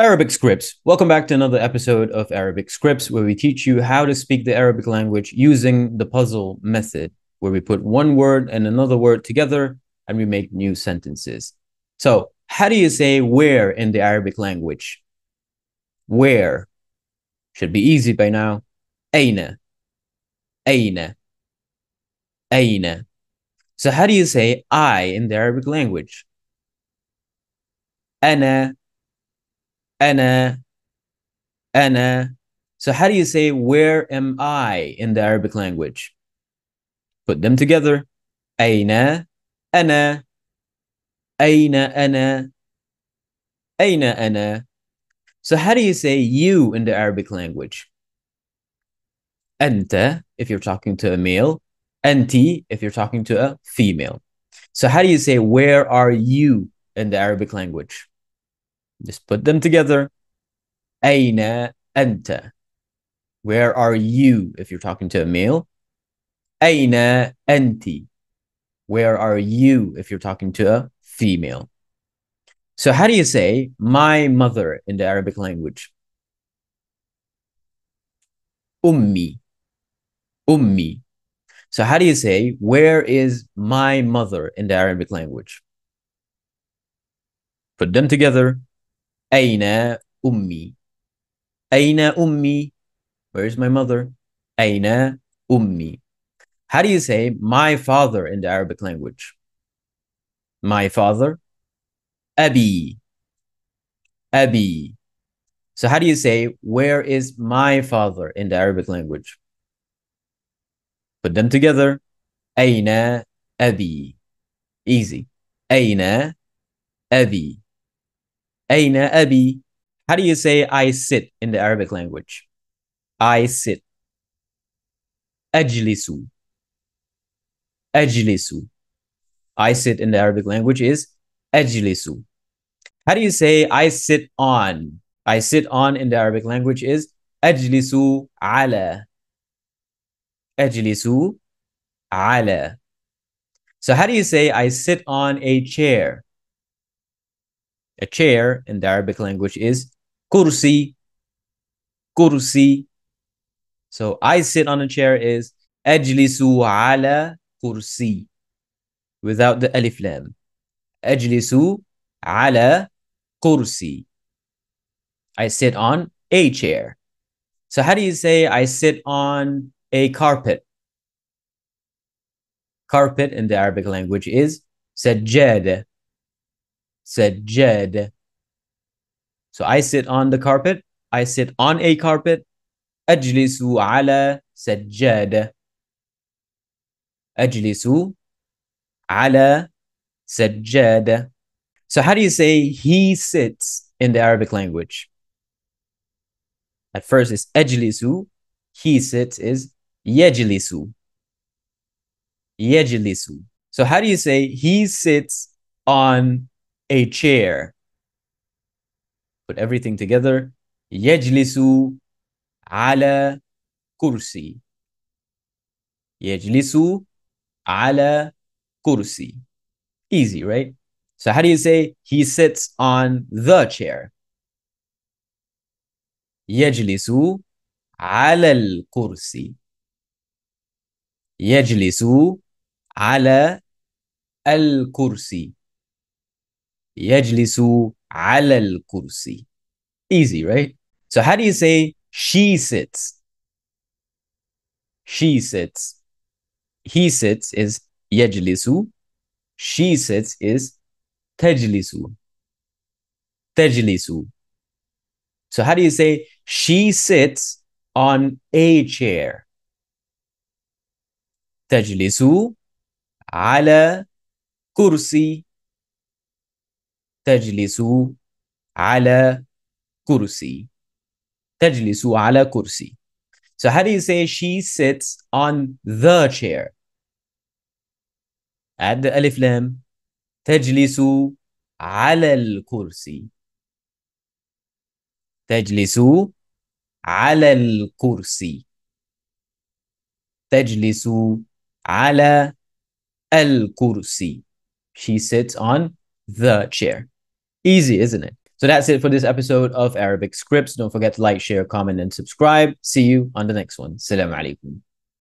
Arabic scripts. Welcome back to another episode of Arabic scripts, where we teach you how to speak the Arabic language using the puzzle method, where we put one word and another word together and we make new sentences. So, how do you say where in the Arabic language? Where should be easy by now. Aina, aina, aina. So, how do you say I in the Arabic language? Ana, Ana, ana. So how do you say where am I in the Arabic language? Put them together. Aina, ana, aina, ana, aina, ana. So how do you say you in the Arabic language? أنت if you're talking to a male أنت if you're talking to a female. So how do you say where are you in the Arabic language? Just put them together. Aina anta. Where are you if you're talking to a male? Aina anti. Where are you if you're talking to a female? So how do you say my mother in the Arabic language? Ummi. Ummi. So how do you say where is my mother in the Arabic language? Put them together. أين أمي أين أمي Where's my mother أين أمي How do you say my father in the Arabic language? My father أبي أبي So how do you say where is my father in the Arabic language? Put them together أين أبي Easy أين أبي Aina Abi. How do you say I sit in the Arabic language? I sit. Ajlisu. Ajlisu. I sit in the Arabic language is Ajlisu. How do you say I sit on? I sit on in the Arabic language is Ajlisu ala. Ajlisu ala. So how do you say I sit on a chair? a chair in the Arabic language is kursi, kursi. So I sit on a chair is ajlisu ala kursi without the alif lam. Ajlisu ala kursi. I sit on a chair. So how do you say I sit on a carpet? Carpet in the Arabic language is sajjada said Jed. So I sit on the carpet. I sit on a carpet. Ajlisu ala said Jed. Ajlisu ala said Jed. So how do you say he sits in the Arabic language? At first it's ajlisu. He sits is yajlisu. Yajlisu. So how do you say he sits on a chair. Put everything together. يجلس على كرسي. يجلس على كرسي. Easy, right? So how do you say he sits on the chair? يجلس على الكرسي. يجلس على الكرسي. Yajlisu على kursi. Easy, right? So how do you say she sits? She sits. He sits is yajlisu. She sits is tajlisu. Tajlisu. So how do you say she sits on a chair? Tajlisu ala kursi تجلس على كرسي تجلس على كرسي So how do you say she sits on the chair? عد ألف لام تجلس على الكرسي تجلس على الكرسي تجلس على الكرسي She sits on the chair Easy, isn't it? So that's it for this episode of Arabic Scripts. Don't forget to like, share, comment, and subscribe. See you on the next one. Salam alaikum.